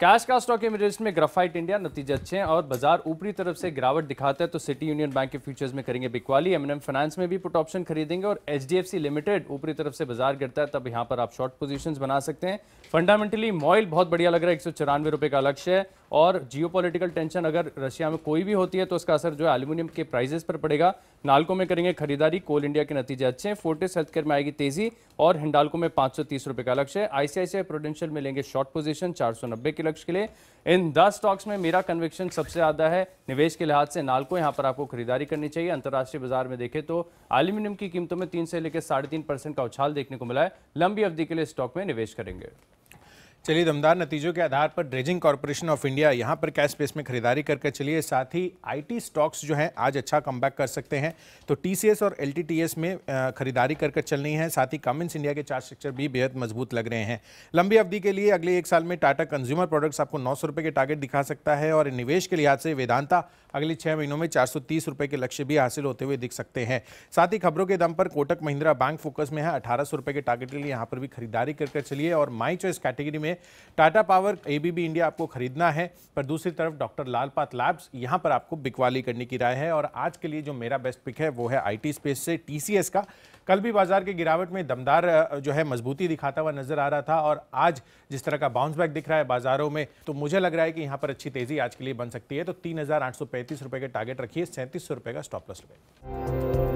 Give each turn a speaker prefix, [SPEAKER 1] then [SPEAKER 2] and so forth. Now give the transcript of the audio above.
[SPEAKER 1] cash का stock emergence में graphite India नतीजे अच्छे हैं और बाजार ऊपरी तरफ से गिरावट दिखाता है तो सिटी यूनियन बैंक के फ्यूचर्स में करेंगे बिकवाली एमएनएम M&M फाइनेंस में भी पुट ऑप्शन खरीदेंगे और एचडीएफसी लिमिटेड ऊपरी तरफ से बाजार गिरता है तब यहाँ पर आप शॉर्ट पोजिशन बना सकते हैं फंडामेंटली मॉइल बहुत बढ़िया लग रहा है एक रुपए का लक्ष्य है और जियोपॉलिटिकल टेंशन अगर रशिया में कोई भी होती है तो उसका असर जो है एल्यूमिनियम के प्राइजेस पर पड़ेगा नालको में करेंगे खरीदारी कोल इंडिया के नतीजे अच्छे हैं फोर्टिस हेल्थ केयर में आएगी तेजी और हिंडालको में पाँच रुपए का लक्ष्य है आईसीआईसीआई प्रोडेंशियल में लेंगे शॉर्ट पोजीशन 490 के लक्ष्य के लिए इन दस स्टॉक्स में मेरा कन्विक्शन सबसे ज़्यादा है निवेश के लिहाज से नालको यहाँ पर आपको खरीदारी करनी चाहिए अंतर्राष्ट्रीय बाजार में देखें तो एल्यूमिनियम की कीमतों में तीन से लेकर साढ़े का उछाल देखने को मिला है लंबी अवधि के लिए स्टॉक में निवेश करेंगे चलिए दमदार
[SPEAKER 2] नतीजों के आधार पर ड्रेजिंग कॉरपोरेशन ऑफ इंडिया यहाँ पर कैश स्पेस में खरीदारी करके चलिए साथ ही आईटी स्टॉक्स जो हैं आज अच्छा कम कर सकते हैं तो टीसीएस और एलटीटीएस में खरीदारी करके चलनी है साथ ही कमिंस इंडिया के चार स्ट्रक्चर भी बेहद मजबूत लग रहे हैं लंबी अवधि के लिए अगले एक साल में टाटा कंज्यूमर प्रोडक्ट्स आपको नौ सौ के टारगेट दिखा सकता है और निवेश के लिहाज से वेदांता अगले छः महीनों में चार सौ तीस के लक्ष्य भी हासिल होते हुए दिख सकते हैं साथ ही खबरों के दम पर कोटक महिंद्रा बैंक फोकस में है अठारह सौ के टारगेट के लिए यहाँ पर भी खरीदारी करके चलिए और माई चॉइस कैटेगरी में में टाटा पावर एबीबी इंडिया आपको खरीदना है पर दूसरी तरफ डॉक्टर लालपात लैब्स यहाँ पर आपको बिकवाली करने की राय है और आज के लिए जो मेरा बेस्ट पिक है वो है आईटी स्पेस से टीसीएस का कल भी बाजार के गिरावट में दमदार जो है मजबूती दिखाता हुआ नजर आ रहा था और आज जिस तरह का बाउंस बैक दिख रहा है बाजारों में तो मुझे लग रहा है कि यहाँ पर अच्छी तेजी आज के लिए बन सकती है तो तीन हजार आठ सौ पैंतीस रुपए का टारगेट रखिए सैंतीस सौ रुपए का स्टॉप लॉस रहे